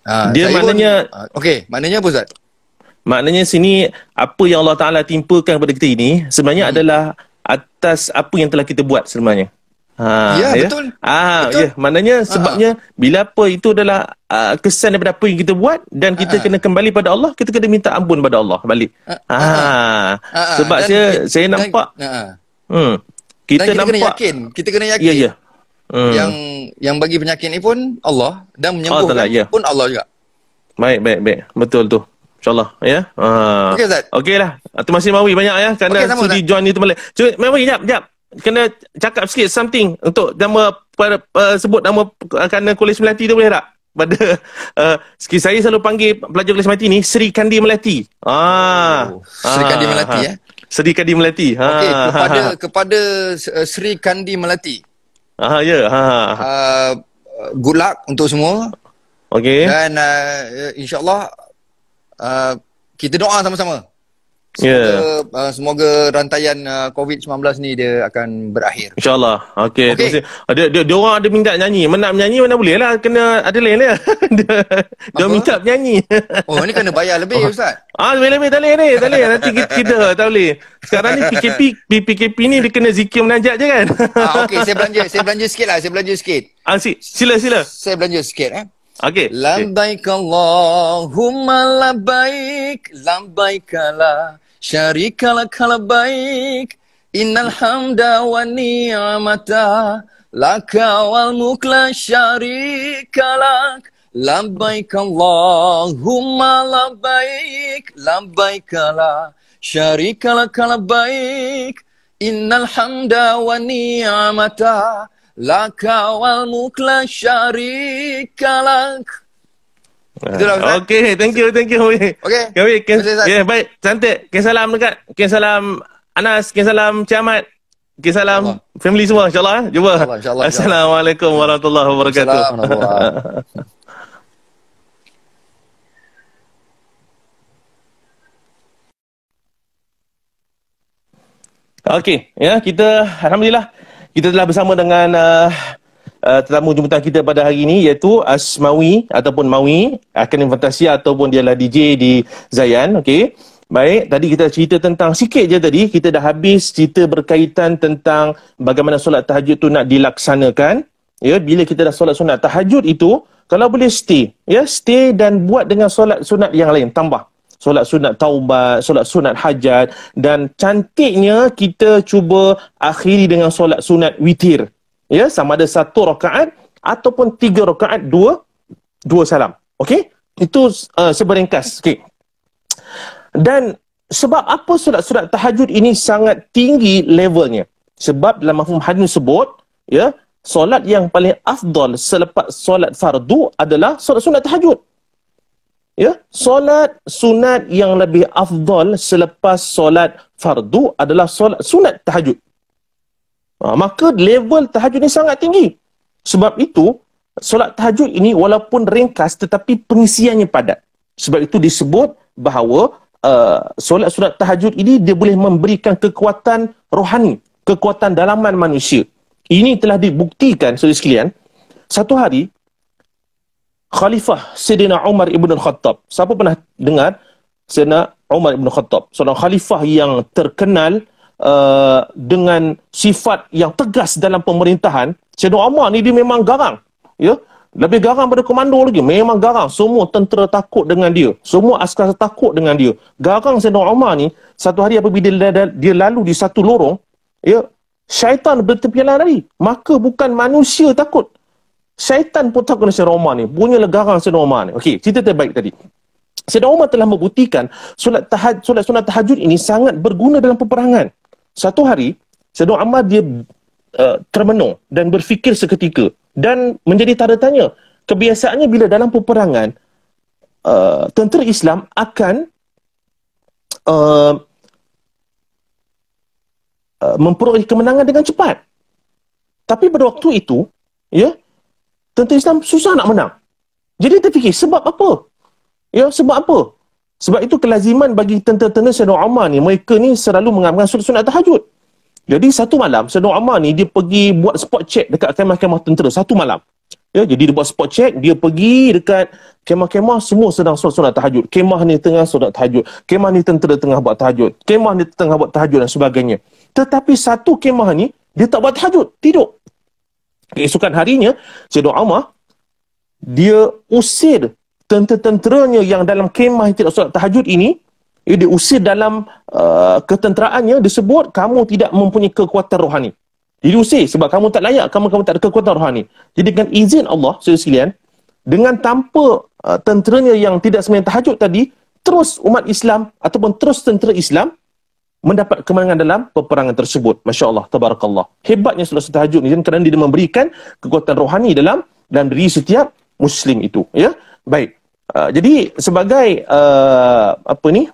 Ha, dia maknanya pun, ha, okay maknanya apa Ustaz? Maknanya sini apa yang Allah Taala timpakan kepada kita ini sebenarnya hmm. adalah atas apa yang telah kita buat sebenarnya. Ha, ya, ya, betul. Ah, ha, ya, maknanya ah. sebabnya Aha. bila apa itu adalah uh, kesan daripada apa yang kita buat dan kita Aha. kena kembali pada Allah, kita kena minta ampun pada Allah balik. Ha. Sebab dan, saya saya nampak. Ha. Hmm. Kita, kita nampak kena yakin, kita kena yakin. Ya, ya. Hmm. Yang yang bagi penyakit ni pun Allah dan menyembuhkan oh, lah, ya. pun Allah juga. Baik, baik, baik. Betul tu. InsyaAllah. Ya. Yeah? Uh. Okey, Ustaz. Okey Terima kasih, Mawi. Banyak, ya. Kerana okay, sudi join ni tu balik. Cuma, Mawi, jap, jap kena cakap sikit something untuk nama per, eh, per, sebut nama eh, kerana kolej Melati tu boleh tak? Pada uh, *laughs* saya selalu panggil pelajar kolej Melati ni Sri Kandi Melati. Ha. Ah. Oh, Sri Kandi ah. Melati ah. eh. Sri Kandi Melati. Ha. Okey, *laughs* kepada kepada uh, Sri Kandi Melati. Ah, ya, ha ah, ya. Yeah. Ha. Uh, good luck untuk semua. Okey. Dan uh, insya-Allah uh, kita doa sama-sama. Ya. Semoga, yeah. uh, semoga rantaian uh, COVID-19 ni dia akan berakhir. InsyaAllah. Okay. okay. Ada, dia, dia orang ada minta nyanyi. Mana nyanyi mana boleh lah. Kena ada lain lah. *laughs* dia, dia minta nyanyi. *laughs* Oh, ni kena bayar lebih Ustaz. Ah, lebih-lebih tak boleh ni. Tak boleh. Nanti kita, kita tak boleh. Sekarang ni PKP PKP ni dia kena zikir menanjak je kan. ah, *laughs* okay. Saya belanja. Saya belanja sikit lah. Saya belanja sikit. Ah, si, sila, sila. Saya belanja sikit eh. Okay. Lambaik Allahumma labbaik lambaikalah Syarikalaka labbaik Innal hamda wa ni'mata Laka wal mukla syarikalak Labbaik Allahumma labbaik Labbaikala syarikalaka labbaik Innal hamda wa ni'mata Laka wal mukla syarikalak Itulah lah, Ustaz. Okay, thank you, thank you. Okay. Okay, okay. okay. okay. baik. Cantik. Okay, salam dekat. Okay, salam Anas. Okay, salam Ciamat. Okay, salam Allah. family semua. InsyaAllah. Eh? Jumpa. Allah, insya Allah, insya Allah. Assalamualaikum warahmatullahi wabarakatuh. Assalamualaikum warahmatullahi *laughs* Okey, ya kita alhamdulillah kita telah bersama dengan uh, uh, tetamu jemputan kita pada hari ini iaitu Asmawi ataupun Mawi akan Fantasia ataupun dialah DJ di Zayan okey Baik, tadi kita cerita tentang sikit je tadi. Kita dah habis cerita berkaitan tentang bagaimana solat tahajud tu nak dilaksanakan. Ya, bila kita dah solat sunat tahajud itu, kalau boleh stay. Ya, stay dan buat dengan solat sunat yang lain. Tambah. Solat sunat taubat, solat sunat hajat. Dan cantiknya kita cuba akhiri dengan solat sunat witir ya sama ada satu rakaat ataupun tiga rakaat dua dua salam okey itu uh, seberingkas okey dan sebab apa solat-solat tahajud ini sangat tinggi levelnya sebab dalam mafhum hadis sebut ya solat yang paling afdal selepas solat fardu adalah solat sunat tahajud ya solat sunat yang lebih afdal selepas solat fardu adalah solat sunat tahajud Uh, maka level tahajud ni sangat tinggi. Sebab itu, solat tahajud ini walaupun ringkas tetapi pengisiannya padat. Sebab itu disebut bahawa uh, solat-solat tahajud ini dia boleh memberikan kekuatan rohani, kekuatan dalaman manusia. Ini telah dibuktikan saudara sekalian. Satu hari Khalifah Sayyidina Umar Ibn Khattab. Siapa pernah dengar Sayyidina Umar Ibn Khattab? Seorang khalifah yang terkenal uh, dengan sifat yang tegas dalam pemerintahan, Syedon Omar ni dia memang garang. Ya? Yeah? Lebih garang pada komando lagi. Memang garang. Semua tentera takut dengan dia. Semua askar takut dengan dia. Garang Syedon Omar ni, satu hari apabila dia, dia lalu di satu lorong, ya, yeah? syaitan bertepialan lari. Maka bukan manusia takut. Syaitan pun takut dengan Syedon Omar ni. Punya legarang lah Syedon Omar ni. Okey, cerita terbaik tadi. Syedon Omar telah membuktikan solat tahajud, solat sunat tahajud ini sangat berguna dalam peperangan satu hari Sayyidina Umar dia uh, termenung dan berfikir seketika dan menjadi tanda tanya kebiasaannya bila dalam peperangan uh, tentera Islam akan uh, uh, memperoleh kemenangan dengan cepat tapi pada waktu itu ya yeah, tentera Islam susah nak menang jadi terfikir sebab apa ya yeah, sebab apa sebab itu kelaziman bagi tentera-tentera Sayyidina Umar ni, mereka ni selalu mengamalkan sunat-sunat tahajud. Jadi satu malam, Sayyidina Umar ni dia pergi buat spot check dekat kemah-kemah tentera satu malam. Ya, jadi dia buat spot check, dia pergi dekat kemah-kemah semua sedang solat sunat tahajud. Kemah ni tengah solat tahajud. Kemah ni tentera tengah buat tahajud. Kemah ni tengah buat tahajud dan sebagainya. Tetapi satu kemah ni dia tak buat tahajud, tidur. Keesokan harinya, Sayyidina Umar dia usir tentera-tenteranya yang dalam kemah yang tidak solat tahajud ini ia eh, diusir dalam uh, ketenteraannya disebut kamu tidak mempunyai kekuatan rohani. Jadi usir sebab kamu tak layak, kamu kamu tak ada kekuatan rohani. Jadi dengan izin Allah sekalian dengan tanpa uh, tenteranya yang tidak sembahyang tahajud tadi terus umat Islam ataupun terus tentera Islam mendapat kemenangan dalam peperangan tersebut. Masya-Allah tabarakallah. Hebatnya solat tahajud ni kerana dia memberikan kekuatan rohani dalam dalam diri setiap muslim itu ya. Baik. Ah, jadi sebagai uh, apa ni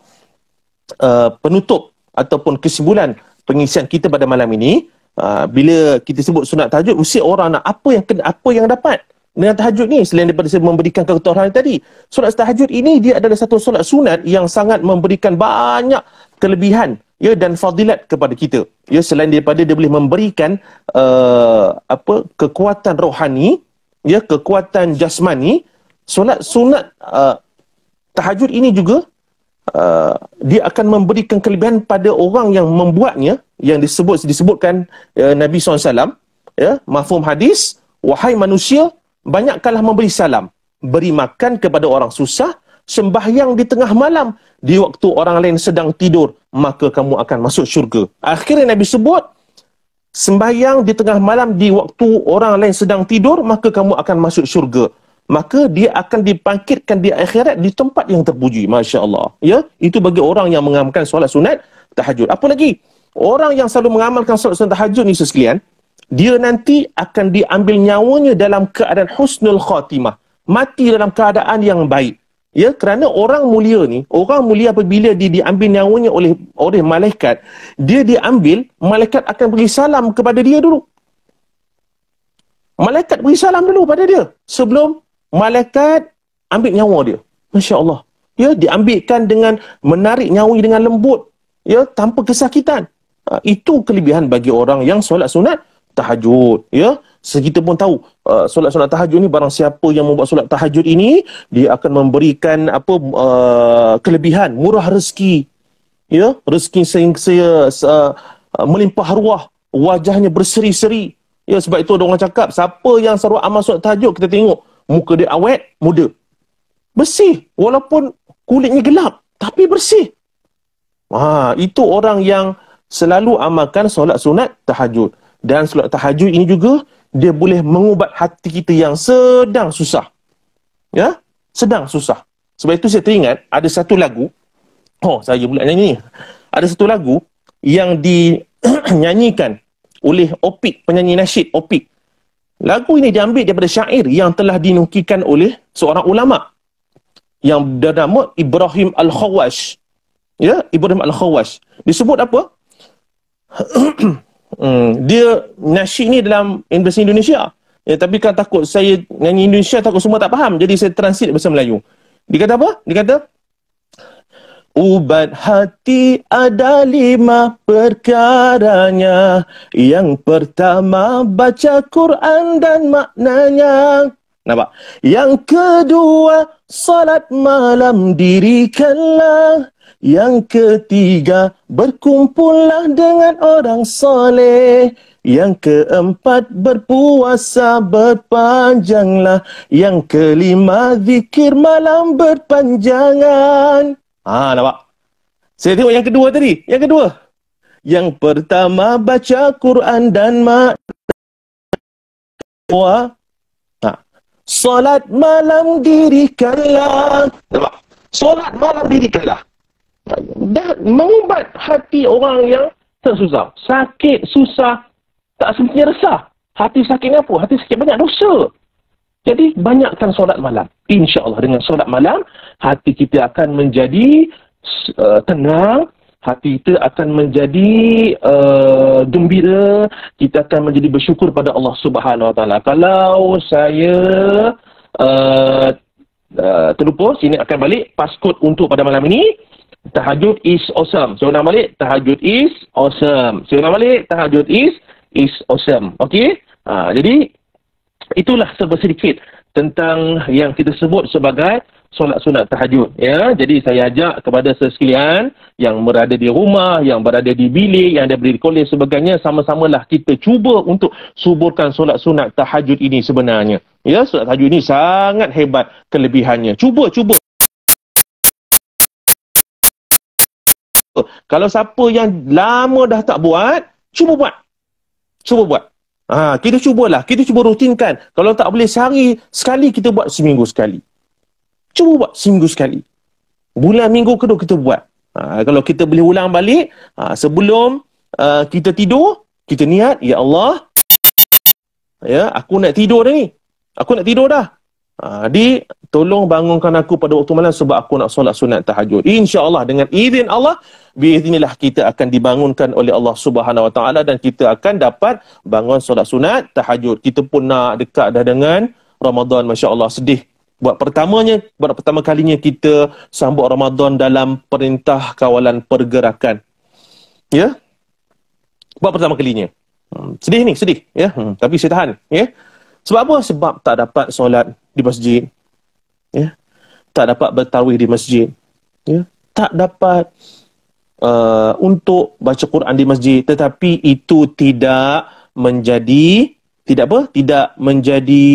uh, penutup ataupun kesimpulan pengisian kita pada malam ini uh, bila kita sebut sunat tahajud usia orang nak apa yang kena, apa yang dapat dengan tahajud ni selain daripada saya memberikan keketuhanan tadi solat tahajud ini dia adalah satu solat sunat yang sangat memberikan banyak kelebihan ya dan fadilat kepada kita ya selain daripada dia boleh memberikan uh, apa kekuatan rohani ya kekuatan jasmani Sunat sunat uh, tahajud ini juga uh, dia akan memberikan kelebihan pada orang yang membuatnya yang disebut disebutkan uh, Nabi SAW ya mafhum hadis wahai manusia banyakkanlah memberi salam beri makan kepada orang susah sembahyang di tengah malam di waktu orang lain sedang tidur maka kamu akan masuk syurga akhirnya Nabi sebut sembahyang di tengah malam di waktu orang lain sedang tidur maka kamu akan masuk syurga maka dia akan dibangkitkan di akhirat di tempat yang terpuji masya Allah ya itu bagi orang yang mengamalkan solat sunat tahajud apa lagi orang yang selalu mengamalkan solat sunat tahajud ni sekalian dia nanti akan diambil nyawanya dalam keadaan husnul khatimah mati dalam keadaan yang baik ya kerana orang mulia ni orang mulia apabila dia diambil nyawanya oleh oleh malaikat dia diambil malaikat akan beri salam kepada dia dulu Malaikat beri salam dulu pada dia sebelum malaikat ambil nyawa dia. Masya Allah. Ya, diambilkan dengan menarik nyawa dengan lembut. Ya, tanpa kesakitan. Ha, itu kelebihan bagi orang yang solat sunat tahajud. Ya, sekitar pun tahu uh, solat sunat tahajud ni barang siapa yang membuat solat tahajud ini dia akan memberikan apa uh, kelebihan murah rezeki ya rezeki sing saya uh, melimpah ruah wajahnya berseri-seri ya sebab itu orang cakap siapa yang seru amal solat tahajud kita tengok muka dia awet, muda. Bersih. Walaupun kulitnya gelap, tapi bersih. Wah, ha, itu orang yang selalu amalkan solat sunat tahajud. Dan solat tahajud ini juga, dia boleh mengubat hati kita yang sedang susah. Ya? Sedang susah. Sebab itu saya teringat, ada satu lagu. Oh, saya pula nyanyi Ada satu lagu yang dinyanyikan *clears throat* oleh Opik, penyanyi nasyid Opik. Lagu ini diambil daripada syair yang telah dinukikan oleh seorang ulama yang bernama Ibrahim Al-Khawash. Ya, Ibrahim Al-Khawash. Disebut apa? *clears throat* Hmm, dia nasi ni dalam bahasa Indonesia. Ya, tapi kan takut saya nyanyi Indonesia takut semua tak faham. Jadi saya transit bahasa Melayu. Dikata apa? Dikata Ubat hati ada lima perkaranya Yang pertama baca Quran dan maknanya Nampak? Yang kedua salat malam dirikanlah Yang ketiga berkumpullah dengan orang soleh yang keempat berpuasa berpanjanglah Yang kelima zikir malam berpanjangan Ha, nampak? Saya tengok yang kedua tadi. Yang kedua. Yang pertama baca Quran dan makna. Ha. Solat malam dirikanlah. Nampak? Solat malam dirikanlah. Dan mengubat hati orang yang tersusah. Sakit, susah, tak sempurna resah. Hati sakit apa? Hati sakit banyak dosa. Jadi banyakkan solat malam. InsyaAllah dengan solat malam, hati kita akan menjadi uh, tenang hati kita akan menjadi uh, gembira kita akan menjadi bersyukur pada Allah Subhanahu Wa Taala kalau saya uh, uh, terlupus ini akan balik paskod untuk pada malam ini tahajud is awesome saya nak balik tahajud is awesome saya nak balik tahajud is is awesome Okay, uh, ha, jadi itulah sebesar sedikit tentang yang kita sebut sebagai solat sunat tahajud ya jadi saya ajak kepada sesekalian yang berada di rumah yang berada di bilik yang ada di kolej sebagainya sama-samalah kita cuba untuk suburkan solat sunat tahajud ini sebenarnya ya solat tahajud ini sangat hebat kelebihannya cuba cuba kalau siapa yang lama dah tak buat cuba buat cuba buat Ha, kita cubalah, kita cuba rutinkan. Kalau tak boleh sehari sekali, kita buat seminggu sekali cuba buat seminggu sekali. Bulan minggu kedua kita buat. Ha, kalau kita boleh ulang balik, ha, sebelum uh, kita tidur, kita niat, Ya Allah, ya aku nak tidur dah ni. Aku nak tidur dah. Ha, di, tolong bangunkan aku pada waktu malam sebab aku nak solat sunat tahajud. Insya Allah dengan izin Allah, biiznillah kita akan dibangunkan oleh Allah Subhanahu Wa Taala dan kita akan dapat bangun solat sunat tahajud. Kita pun nak dekat dah dengan Ramadan, Masya Allah, sedih buat pertamanya buat pertama kalinya kita sambut Ramadan dalam perintah kawalan pergerakan ya buat pertama kalinya hmm, sedih ni sedih ya hmm, tapi saya tahan ya sebab apa sebab tak dapat solat di masjid ya tak dapat bertarwih di masjid ya tak dapat uh, untuk baca Quran di masjid tetapi itu tidak menjadi tidak apa tidak menjadi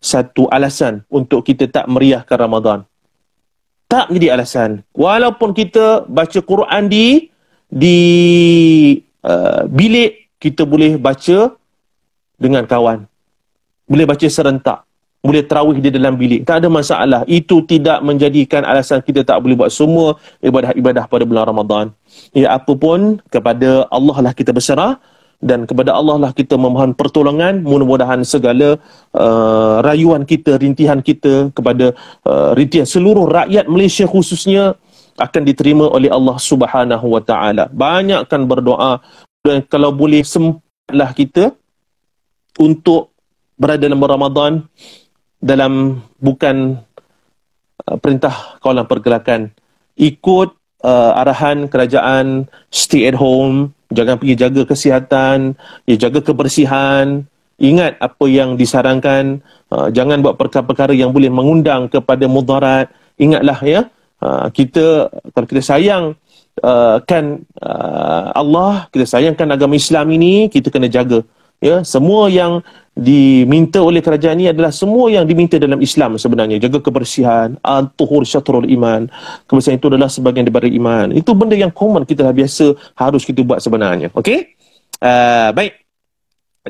satu alasan untuk kita tak meriahkan Ramadan. Tak jadi alasan. Walaupun kita baca Quran di di uh, bilik kita boleh baca dengan kawan. Boleh baca serentak boleh terawih di dalam bilik. Tak ada masalah. Itu tidak menjadikan alasan kita tak boleh buat semua ibadah-ibadah pada bulan Ramadan. Ya apapun kepada Allah lah kita berserah dan kepada Allah lah kita memohon pertolongan mudah-mudahan segala uh, rayuan kita rintihan kita kepada uh, rintihan seluruh rakyat Malaysia khususnya akan diterima oleh Allah Subhanahu wa taala banyakkan berdoa dan kalau boleh sempatlah kita untuk berada dalam Ramadan dalam bukan uh, perintah kawalan pergerakan ikut uh, arahan kerajaan stay at home jangan pergi jaga kesihatan, ya jaga kebersihan, ingat apa yang disarankan, uh, jangan buat perkara-perkara yang boleh mengundang kepada mudarat. Ingatlah ya, uh, kita kalau kita sayang uh, kan uh, Allah, kita sayangkan agama Islam ini, kita kena jaga ya semua yang diminta oleh kerajaan ini adalah semua yang diminta dalam Islam sebenarnya jaga kebersihan antuhur syatrul iman kebersihan itu adalah sebagian daripada iman itu benda yang common kita dah biasa harus kita buat sebenarnya okey uh, baik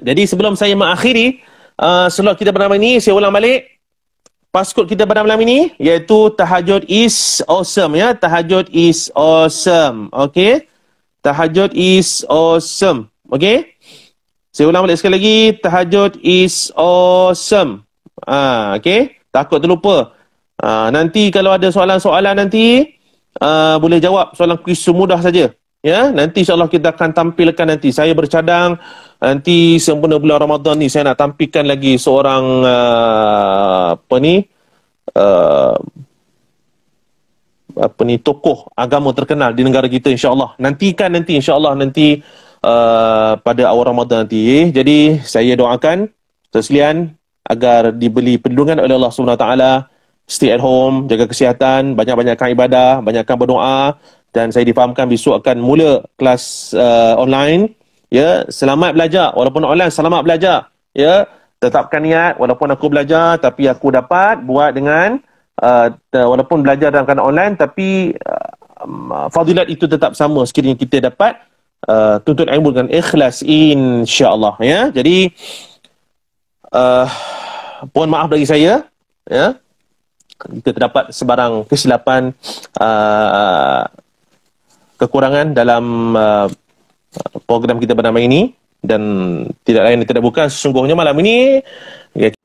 jadi sebelum saya mengakhiri uh, slot kita pada malam ini saya ulang balik Paskut kita pada malam ini iaitu tahajud is awesome ya tahajud is awesome okey tahajud is awesome okey saya ulang balik sekali lagi. Tahajud is awesome. Ha, ah, okay. Takut terlupa. Ha, nanti kalau ada soalan-soalan nanti, uh, boleh jawab soalan kuis semudah saja. Ya, nanti insyaAllah kita akan tampilkan nanti. Saya bercadang nanti sempena bulan Ramadan ni saya nak tampilkan lagi seorang uh, apa ni uh, apa ni tokoh agama terkenal di negara kita insyaAllah. Nantikan nanti insyaAllah nanti uh, uh, pada awal Ramadan nanti. Jadi saya doakan sekalian agar diberi perlindungan oleh Allah Subhanahu taala. Stay at home, jaga kesihatan, banyak-banyakkan ibadah, banyakkan berdoa dan saya difahamkan besok akan mula kelas uh, online. Ya, selamat belajar walaupun online, selamat belajar. Ya, tetapkan niat walaupun aku belajar tapi aku dapat buat dengan uh, walaupun belajar dalam keadaan online tapi uh, um, fadilat itu tetap sama sekiranya kita dapat Uh, tuntut ilmu dengan ikhlas insyaallah ya jadi uh, pun maaf bagi saya ya jika terdapat sebarang kesilapan uh, kekurangan dalam uh, program kita bernama ini dan tidak lain tidak bukan sesungguhnya malam ini ya,